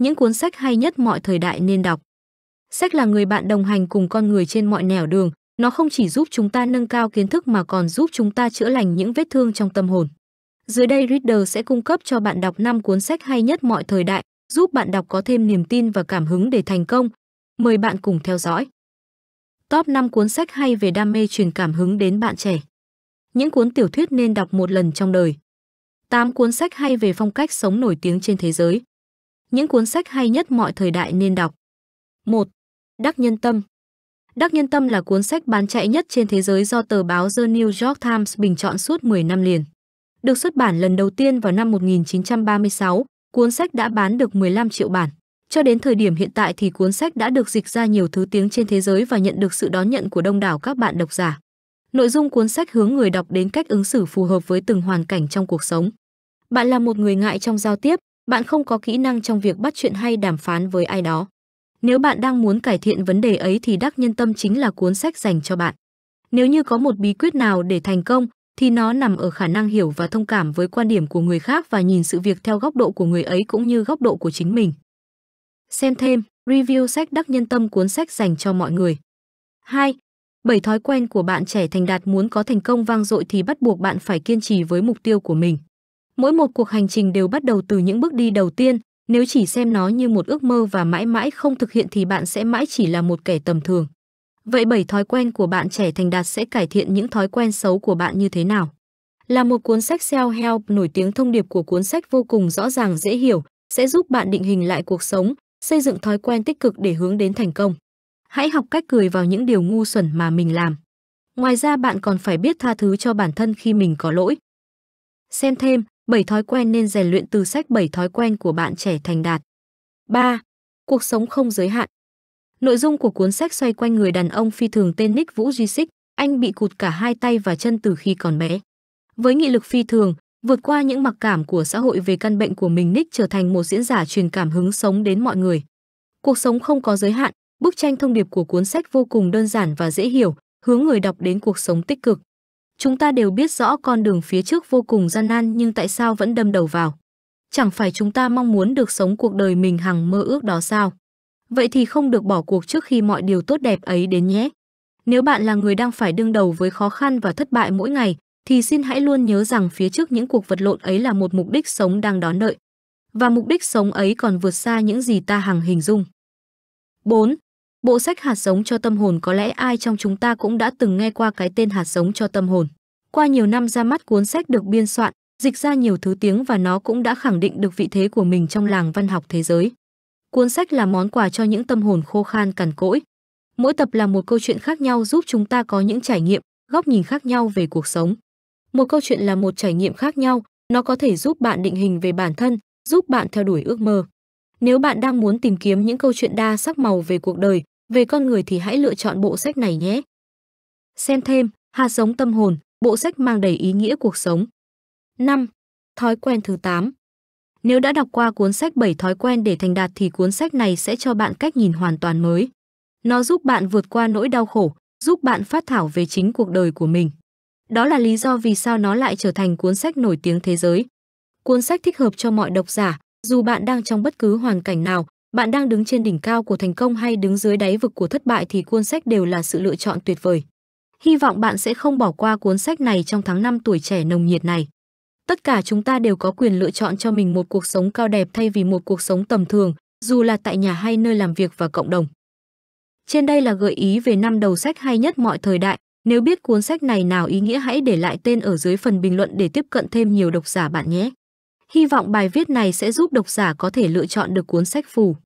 những cuốn sách hay nhất mọi thời đại nên đọc. Sách là người bạn đồng hành cùng con người trên mọi nẻo đường, nó không chỉ giúp chúng ta nâng cao kiến thức mà còn giúp chúng ta chữa lành những vết thương trong tâm hồn. Dưới đây Reader sẽ cung cấp cho bạn đọc 5 cuốn sách hay nhất mọi thời đại, giúp bạn đọc có thêm niềm tin và cảm hứng để thành công. Mời bạn cùng theo dõi. Top 5 cuốn sách hay về đam mê truyền cảm hứng đến bạn trẻ. Những cuốn tiểu thuyết nên đọc một lần trong đời. 8 cuốn sách hay về phong cách sống nổi tiếng trên thế giới. Những cuốn sách hay nhất mọi thời đại nên đọc. 1. Đắc Nhân Tâm Đắc Nhân Tâm là cuốn sách bán chạy nhất trên thế giới do tờ báo The New York Times bình chọn suốt 10 năm liền. Được xuất bản lần đầu tiên vào năm 1936, cuốn sách đã bán được 15 triệu bản. Cho đến thời điểm hiện tại thì cuốn sách đã được dịch ra nhiều thứ tiếng trên thế giới và nhận được sự đón nhận của đông đảo các bạn độc giả. Nội dung cuốn sách hướng người đọc đến cách ứng xử phù hợp với từng hoàn cảnh trong cuộc sống. Bạn là một người ngại trong giao tiếp, bạn không có kỹ năng trong việc bắt chuyện hay đàm phán với ai đó. Nếu bạn đang muốn cải thiện vấn đề ấy thì Đắc Nhân Tâm chính là cuốn sách dành cho bạn. Nếu như có một bí quyết nào để thành công thì nó nằm ở khả năng hiểu và thông cảm với quan điểm của người khác và nhìn sự việc theo góc độ của người ấy cũng như góc độ của chính mình. Xem thêm review sách Đắc Nhân Tâm cuốn sách dành cho mọi người. 2. 7 thói quen của bạn trẻ thành đạt muốn có thành công vang dội thì bắt buộc bạn phải kiên trì với mục tiêu của mình mỗi một cuộc hành trình đều bắt đầu từ những bước đi đầu tiên nếu chỉ xem nó như một ước mơ và mãi mãi không thực hiện thì bạn sẽ mãi chỉ là một kẻ tầm thường vậy bảy thói quen của bạn trẻ thành đạt sẽ cải thiện những thói quen xấu của bạn như thế nào là một cuốn sách self-help nổi tiếng thông điệp của cuốn sách vô cùng rõ ràng dễ hiểu sẽ giúp bạn định hình lại cuộc sống xây dựng thói quen tích cực để hướng đến thành công hãy học cách cười vào những điều ngu xuẩn mà mình làm ngoài ra bạn còn phải biết tha thứ cho bản thân khi mình có lỗi xem thêm 7 thói quen nên rèn luyện từ sách 7 thói quen của bạn trẻ thành đạt. 3. Cuộc sống không giới hạn. Nội dung của cuốn sách xoay quanh người đàn ông phi thường tên Nick Vũ Duy Xích, anh bị cụt cả hai tay và chân từ khi còn bé. Với nghị lực phi thường, vượt qua những mặc cảm của xã hội về căn bệnh của mình Nick trở thành một diễn giả truyền cảm hứng sống đến mọi người. Cuộc sống không có giới hạn, bức tranh thông điệp của cuốn sách vô cùng đơn giản và dễ hiểu, hướng người đọc đến cuộc sống tích cực. Chúng ta đều biết rõ con đường phía trước vô cùng gian nan nhưng tại sao vẫn đâm đầu vào? Chẳng phải chúng ta mong muốn được sống cuộc đời mình hằng mơ ước đó sao? Vậy thì không được bỏ cuộc trước khi mọi điều tốt đẹp ấy đến nhé. Nếu bạn là người đang phải đương đầu với khó khăn và thất bại mỗi ngày, thì xin hãy luôn nhớ rằng phía trước những cuộc vật lộn ấy là một mục đích sống đang đón đợi. Và mục đích sống ấy còn vượt xa những gì ta hằng hình dung. 4. Bộ sách Hạt giống cho tâm hồn có lẽ ai trong chúng ta cũng đã từng nghe qua cái tên Hạt giống cho tâm hồn. Qua nhiều năm ra mắt cuốn sách được biên soạn, dịch ra nhiều thứ tiếng và nó cũng đã khẳng định được vị thế của mình trong làng văn học thế giới. Cuốn sách là món quà cho những tâm hồn khô khan cằn cỗi. Mỗi tập là một câu chuyện khác nhau giúp chúng ta có những trải nghiệm, góc nhìn khác nhau về cuộc sống. Một câu chuyện là một trải nghiệm khác nhau, nó có thể giúp bạn định hình về bản thân, giúp bạn theo đuổi ước mơ. Nếu bạn đang muốn tìm kiếm những câu chuyện đa sắc màu về cuộc đời, về con người thì hãy lựa chọn bộ sách này nhé. Xem thêm Hạt giống tâm hồn, bộ sách mang đầy ý nghĩa cuộc sống. 5. Thói quen thứ 8 Nếu đã đọc qua cuốn sách 7 thói quen để thành đạt thì cuốn sách này sẽ cho bạn cách nhìn hoàn toàn mới. Nó giúp bạn vượt qua nỗi đau khổ, giúp bạn phát thảo về chính cuộc đời của mình. Đó là lý do vì sao nó lại trở thành cuốn sách nổi tiếng thế giới. Cuốn sách thích hợp cho mọi độc giả, dù bạn đang trong bất cứ hoàn cảnh nào, bạn đang đứng trên đỉnh cao của thành công hay đứng dưới đáy vực của thất bại thì cuốn sách đều là sự lựa chọn tuyệt vời. Hy vọng bạn sẽ không bỏ qua cuốn sách này trong tháng năm tuổi trẻ nồng nhiệt này. Tất cả chúng ta đều có quyền lựa chọn cho mình một cuộc sống cao đẹp thay vì một cuộc sống tầm thường, dù là tại nhà hay nơi làm việc và cộng đồng. Trên đây là gợi ý về năm đầu sách hay nhất mọi thời đại. Nếu biết cuốn sách này nào ý nghĩa hãy để lại tên ở dưới phần bình luận để tiếp cận thêm nhiều độc giả bạn nhé. Hy vọng bài viết này sẽ giúp độc giả có thể lựa chọn được cuốn sách phù